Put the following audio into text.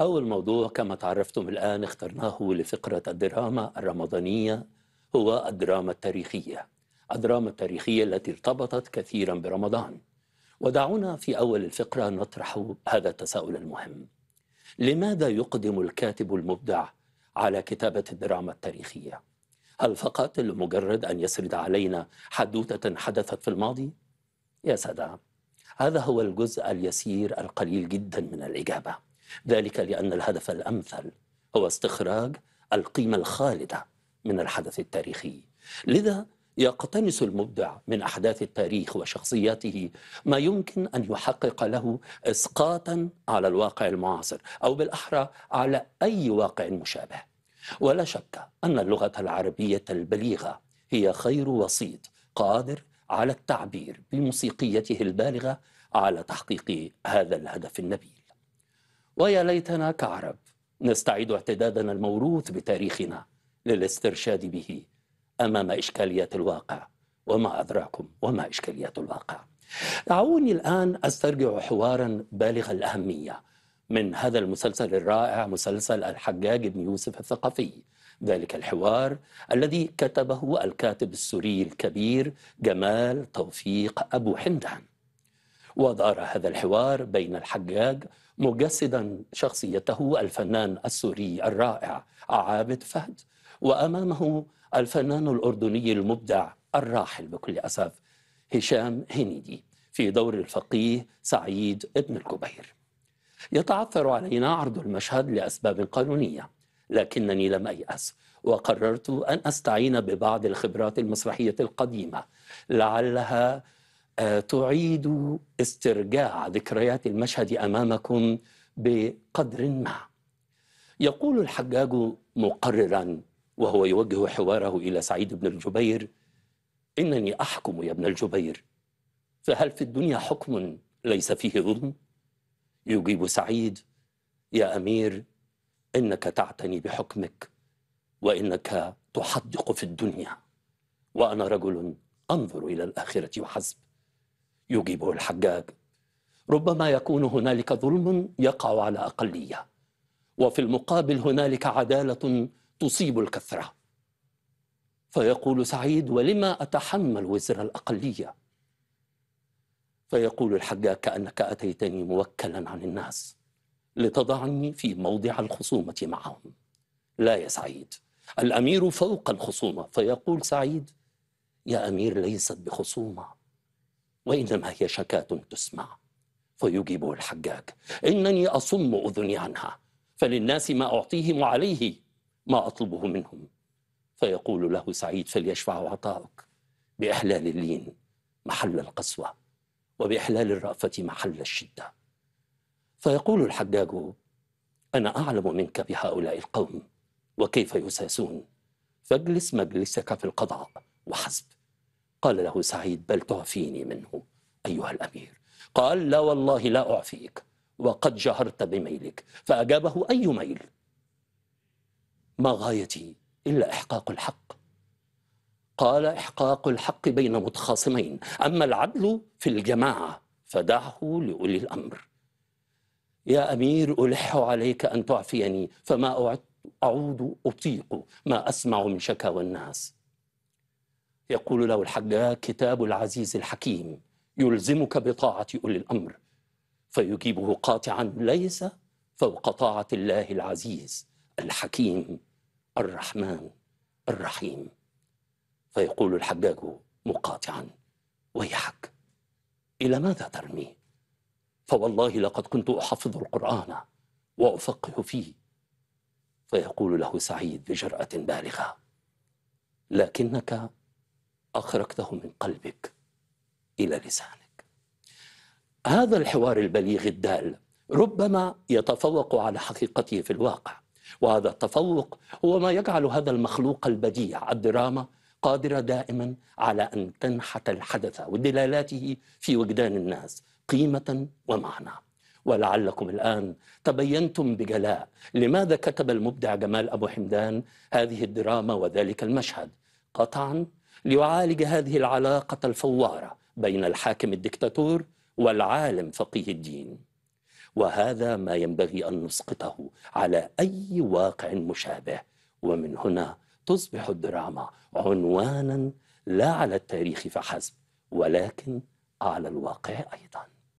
أول موضوع كما تعرفتم الآن اخترناه لفقرة الدراما الرمضانية هو الدراما التاريخية الدراما التاريخية التي ارتبطت كثيرا برمضان ودعونا في أول الفقرة نطرح هذا التساؤل المهم لماذا يقدم الكاتب المبدع على كتابة الدراما التاريخية؟ هل فقط لمجرد أن يسرد علينا حدوتة حدثت في الماضي؟ يا سادة هذا هو الجزء اليسير القليل جدا من الإجابة ذلك لأن الهدف الأمثل هو استخراج القيمة الخالدة من الحدث التاريخي لذا يقتنس المبدع من أحداث التاريخ وشخصياته ما يمكن أن يحقق له إسقاطا على الواقع المعاصر أو بالأحرى على أي واقع مشابه ولا شك أن اللغة العربية البليغة هي خير وسيط قادر على التعبير بموسيقيته البالغة على تحقيق هذا الهدف النبيل ويا ليتنا كعرب نستعيد اعتدادنا الموروث بتاريخنا للاسترشاد به امام اشكاليات الواقع وما ادراكم وما اشكاليات الواقع. دعوني الان استرجع حوارا بالغ الاهميه من هذا المسلسل الرائع مسلسل الحجاج بن يوسف الثقفي. ذلك الحوار الذي كتبه الكاتب السوري الكبير جمال توفيق ابو حمدان. ودار هذا الحوار بين الحجاج مجسدا شخصيته الفنان السوري الرائع عابد فهد وأمامه الفنان الأردني المبدع الراحل بكل أسف هشام هنيدي في دور الفقيه سعيد ابن الكبير يتعثر علينا عرض المشهد لأسباب قانونية لكنني لم أيأس وقررت أن أستعين ببعض الخبرات المسرحية القديمة لعلها تعيد استرجاع ذكريات المشهد امامكم بقدر ما. يقول الحجاج مقررا وهو يوجه حواره الى سعيد بن الجبير: انني احكم يا ابن الجبير فهل في الدنيا حكم ليس فيه ظلم؟ يجيب سعيد: يا امير انك تعتني بحكمك وانك تحدق في الدنيا وانا رجل انظر الى الاخره وحسب يجيبه الحجاج ربما يكون هنالك ظلم يقع على اقليه وفي المقابل هنالك عداله تصيب الكثره فيقول سعيد ولما اتحمل وزر الاقليه فيقول الحجاج كانك اتيتني موكلا عن الناس لتضعني في موضع الخصومه معهم لا يا سعيد الامير فوق الخصومه فيقول سعيد يا امير ليست بخصومه وإنما هي شكاة تسمع فيجيبه الحجاج إنني أصم أذني عنها فللناس ما أعطيهم وعليه ما أطلبه منهم فيقول له سعيد فليشفع عطاؤك بإحلال اللين محل القسوة وبإحلال الرأفة محل الشدة فيقول الحجاج أنا أعلم منك بهؤلاء القوم وكيف يساسون فاجلس مجلسك في القضاء وحسب قال له سعيد بل تعفيني منه أيها الأمير قال لا والله لا أعفيك وقد جهرت بميلك فأجابه أي ميل ما غايتي إلا إحقاق الحق قال إحقاق الحق بين متخاصمين أما العدل في الجماعة فدعه لأولي الأمر يا أمير ألح عليك أن تعفيني فما أعود أطيق ما أسمع من شكاوى الناس يقول له الحجاج كتاب العزيز الحكيم يلزمك بطاعة أولي الأمر فيجيبه قاطعا ليس فوق طاعة الله العزيز الحكيم الرحمن الرحيم فيقول الحجاج مقاطعا ويحك إلى ماذا ترمي؟ فوالله لقد كنت أحفظ القرآن وأفقه فيه فيقول له سعيد بجرأة بالغة لكنك أخرجته من قلبك إلى لسانك هذا الحوار البليغ الدال ربما يتفوق على حقيقته في الواقع وهذا التفوق هو ما يجعل هذا المخلوق البديع الدراما قادرة دائما على أن تنحت الحدث ودلالاته في وجدان الناس قيمة ومعنى ولعلكم الآن تبينتم بجلاء لماذا كتب المبدع جمال أبو حمدان هذه الدراما وذلك المشهد قطعا ليعالج هذه العلاقة الفوارة بين الحاكم الدكتاتور والعالم فقيه الدين وهذا ما ينبغي أن نسقطه على أي واقع مشابه ومن هنا تصبح الدراما عنوانا لا على التاريخ فحسب ولكن على الواقع أيضاً